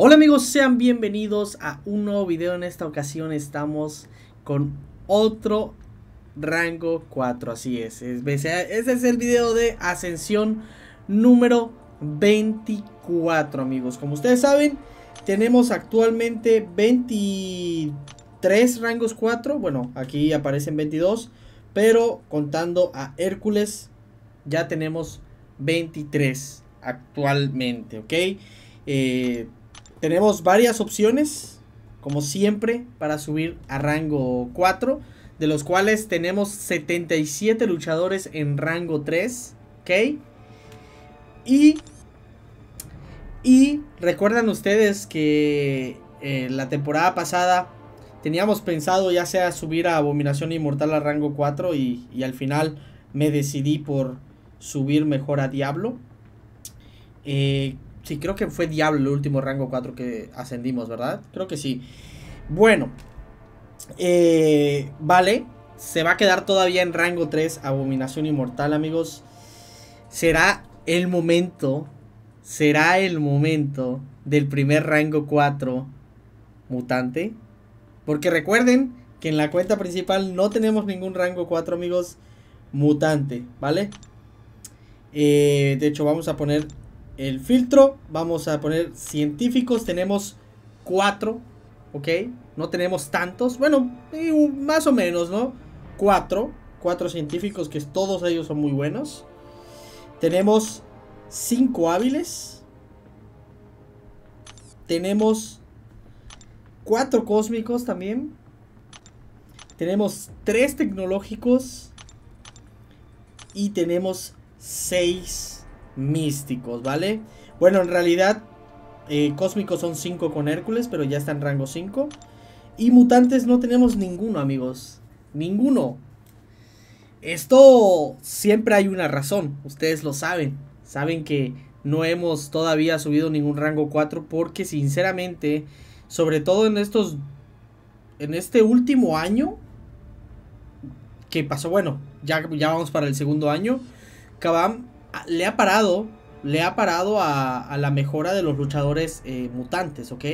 Hola amigos, sean bienvenidos a un nuevo video. En esta ocasión estamos con otro rango 4, así es. Ese es el video de ascensión número 24 amigos. Como ustedes saben, tenemos actualmente 23 rangos 4. Bueno, aquí aparecen 22, pero contando a Hércules ya tenemos 23 actualmente, ¿ok? Eh, tenemos varias opciones, como siempre, para subir a rango 4, de los cuales tenemos 77 luchadores en rango 3, ¿ok? Y, y recuerdan ustedes que eh, la temporada pasada teníamos pensado ya sea subir a Abominación Inmortal a rango 4 y, y al final me decidí por subir mejor a Diablo. Eh, Sí, creo que fue Diablo el último rango 4 que ascendimos, ¿verdad? Creo que sí. Bueno. Eh, vale. Se va a quedar todavía en rango 3 Abominación Inmortal, amigos. Será el momento. Será el momento del primer rango 4 mutante. Porque recuerden que en la cuenta principal no tenemos ningún rango 4, amigos, mutante, ¿vale? Eh, de hecho, vamos a poner el filtro, vamos a poner científicos, tenemos cuatro, ¿ok? No tenemos tantos, bueno, más o menos, ¿no? Cuatro, cuatro científicos que todos ellos son muy buenos. Tenemos cinco hábiles. Tenemos cuatro cósmicos también. Tenemos tres tecnológicos. Y tenemos seis místicos, ¿vale? Bueno, en realidad eh, cósmicos son 5 con Hércules, pero ya está en rango 5. Y mutantes no tenemos ninguno, amigos. Ninguno. Esto siempre hay una razón, ustedes lo saben. Saben que no hemos todavía subido ningún rango 4 porque sinceramente, sobre todo en estos en este último año que pasó, bueno, ya, ya vamos para el segundo año, Kabam le ha parado, le ha parado a, la mejora de los luchadores eh, mutantes, ¿ok?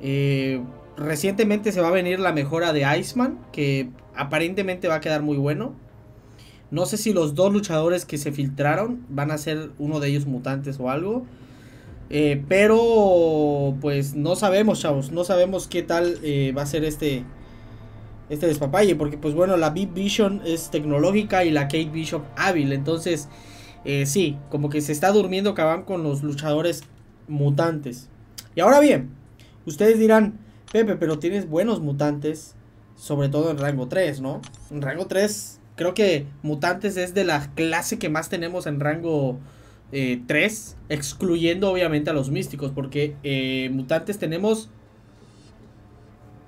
Eh, recientemente se va a venir la mejora de Iceman, que aparentemente va a quedar muy bueno. No sé si los dos luchadores que se filtraron van a ser uno de ellos mutantes o algo. Eh, pero pues no sabemos, chavos. No sabemos qué tal va a ser este, este despapalle. Porque pues bueno, la Big Vision es tecnológica y la Kate Bishop hábil. Entonces eh, sí, como que se está durmiendo Kabam con los luchadores mutantes. Y ahora bien, ustedes dirán, Pepe, pero tienes buenos mutantes, sobre todo en rango 3, ¿no? En rango 3, creo que mutantes es de la clase que más tenemos en rango 3, eh, excluyendo obviamente a los místicos, porque eh, mutantes tenemos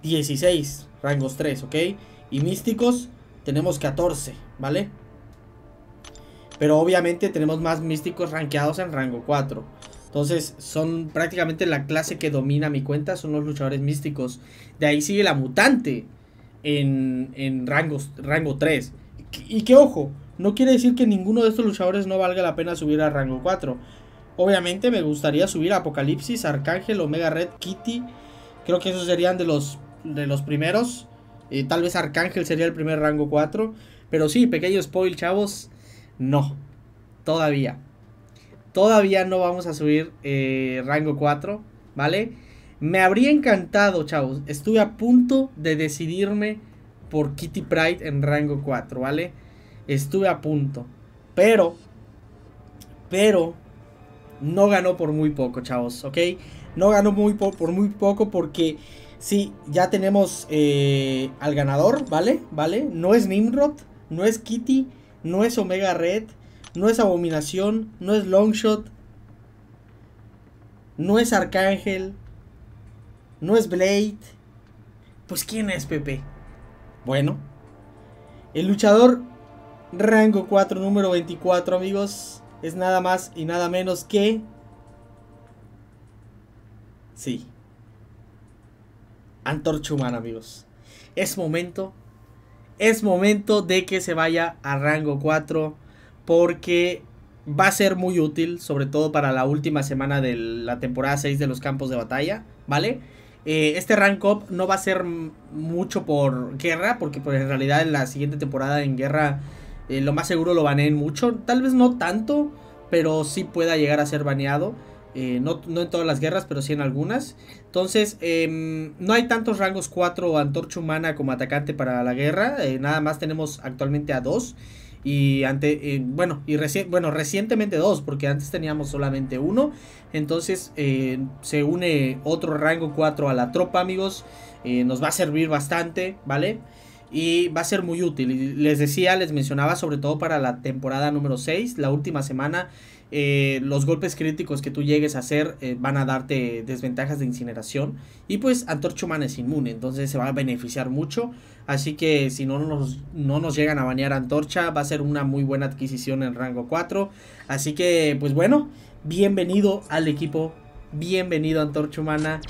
16 rangos 3, ¿ok? Y místicos tenemos 14, ¿vale? Pero obviamente tenemos más místicos rankeados en rango 4. Entonces son prácticamente la clase que domina mi cuenta, son los luchadores místicos. De ahí sigue la mutante en, en rangos, rango 3. Y que ojo, no quiere decir que ninguno de estos luchadores no valga la pena subir a rango 4. Obviamente me gustaría subir a Apocalipsis, Arcángel, Omega Red, Kitty. Creo que esos serían de los, de los primeros. y eh, tal vez Arcángel sería el primer rango 4. Pero sí, pequeño spoil, chavos. No, todavía. Todavía no vamos a subir eh, rango 4, ¿vale? Me habría encantado, chavos. Estuve a punto de decidirme por Kitty Pride en rango 4, ¿vale? Estuve a punto. Pero, pero, no ganó por muy poco, chavos, ¿ok? No ganó muy por muy poco porque, sí, ya tenemos eh, al ganador, ¿vale? ¿Vale? No es Nimrod, no es Kitty, no es Omega Red, no es Abominación, no es Longshot, no es Arcángel, no es Blade. Pues ¿quién es Pepe? Bueno, el luchador rango 4, número 24, amigos, es nada más y nada menos que... Sí. Antorchuman, amigos. Es momento es momento de que se vaya a rango 4 porque va a ser muy útil, sobre todo para la última semana de la temporada 6 de los campos de batalla, ¿vale? Eh, este rank up no va a ser mucho por guerra, porque pues, en realidad en la siguiente temporada en guerra eh, lo más seguro lo baneen mucho, tal vez no tanto, pero sí pueda llegar a ser baneado. Eh, no, en todas las guerras, pero sí en algunas. Entonces, em, no hay tantos rangos 4 o antorcha humana como atacante para la guerra. Eh, nada más tenemos actualmente a 2. Y ante, eh, bueno, y bueno, recientemente dos, porque antes teníamos solamente uno. Entonces em, se une otro rango 4 a la tropa, amigos. nos va a servir bastante, ¿vale? y va a ser muy útil. Les decía, les mencionaba sobre todo para la temporada número 6, la última semana eh, los golpes críticos que tú llegues a hacer eh, van a darte desventajas de incineración. Y pues Antorcha Humana es inmune, entonces se va a beneficiar mucho. Así que si no nos, no nos llegan a bañar Antorcha, va a ser una muy buena adquisición en rango 4. Así que, pues bueno, bienvenido al equipo, bienvenido Antorcha Humana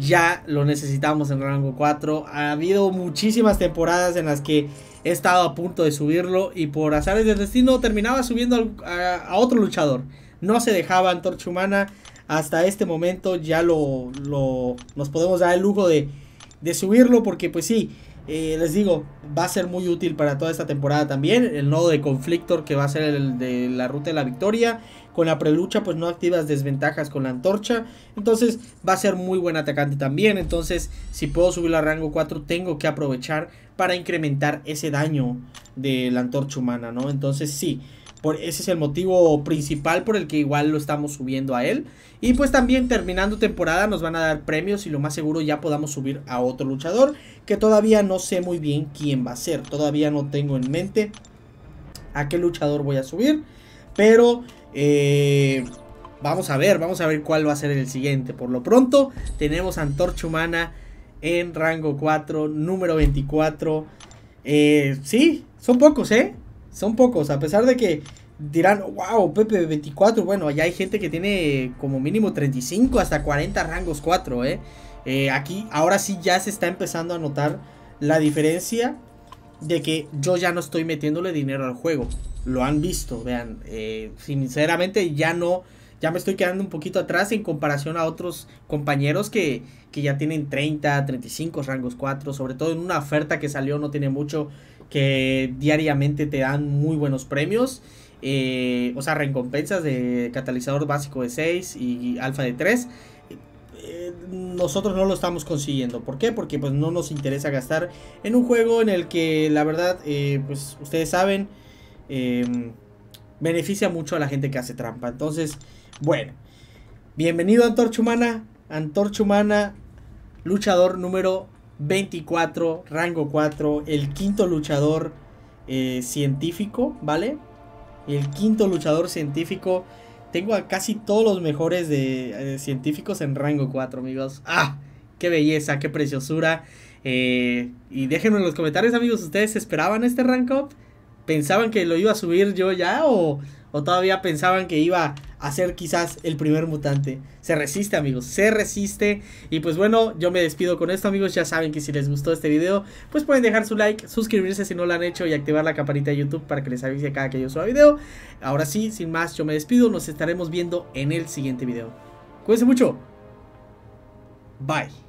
ya lo necesitamos en rango 4. Ha habido muchísimas temporadas en las que he estado a punto de subirlo y por azares del destino terminaba subiendo a, otro luchador. No se dejaba Antorcha Humana. Hasta este momento ya lo, lo, nos podemos dar el lujo de de subirlo porque pues sí, eh, les digo, va a ser muy útil para toda esta temporada también. El nodo de Conflictor que va a ser el de la ruta de la victoria. Con la prelucha pues no activas desventajas con la antorcha. Entonces va a ser muy buen atacante también. Entonces si puedo subir a rango 4 tengo que aprovechar para incrementar ese daño de la antorcha humana, ¿no? Entonces sí, ese es el motivo principal por el que igual lo estamos subiendo a él. Y pues también terminando temporada nos van a dar premios y lo más seguro ya podamos subir a otro luchador que todavía no sé muy bien quién va a ser. Todavía no tengo en mente a qué luchador voy a subir. Pero eh, vamos a ver, vamos a ver cuál va a ser el siguiente. Por lo pronto tenemos a Antorcha Humana en rango 4, número 24. Eh, sí, son pocos, ¿eh? Son pocos, a pesar de que dirán, wow, Pepe 24, bueno, allá hay gente que tiene como mínimo 35 hasta 40 rangos 4, ¿eh? ¿eh? aquí ahora sí ya se está empezando a notar la diferencia de que yo ya no estoy metiéndole dinero al juego. Lo han visto, vean. Eh, sinceramente ya no, ya me estoy quedando un poquito atrás en comparación a otros compañeros que, que ya tienen 30, 35 rangos 4, sobre todo en una oferta que salió no tiene mucho que diariamente te dan muy buenos premios. Eh, o sea, recompensas de catalizador básico de 6 y alfa de 3. Eh, nosotros no lo estamos consiguiendo. ¿Por qué? Porque pues no nos interesa gastar en un juego en el que la verdad, eh, pues ustedes saben, em, beneficia mucho a la gente que hace trampa. Entonces, bueno, bienvenido a Antorcha Humana, Antorcha Humana, luchador número 24, rango 4, el quinto luchador eh, científico, ¿vale? El quinto luchador científico. Tengo a casi todos los mejores de eh, científicos en rango 4, amigos. ¡Ah! ¡Qué belleza! ¡Qué preciosura! Eh, y déjenme en los comentarios, amigos, ¿ustedes esperaban este rank up? ¿Pensaban que lo iba a subir yo ya? ¿O, o todavía pensaban que iba a ser quizás el primer mutante. Se resiste, amigos, se resiste. Y pues bueno, yo me despido con esto, amigos. Ya saben que si les gustó este video, pues pueden dejar su like, suscribirse si no lo han hecho y activar la campanita de YouTube para que les avise cada que yo suba video. Ahora sí, sin más, yo me despido. Nos estaremos viendo en el siguiente video. Cuídense mucho. Bye.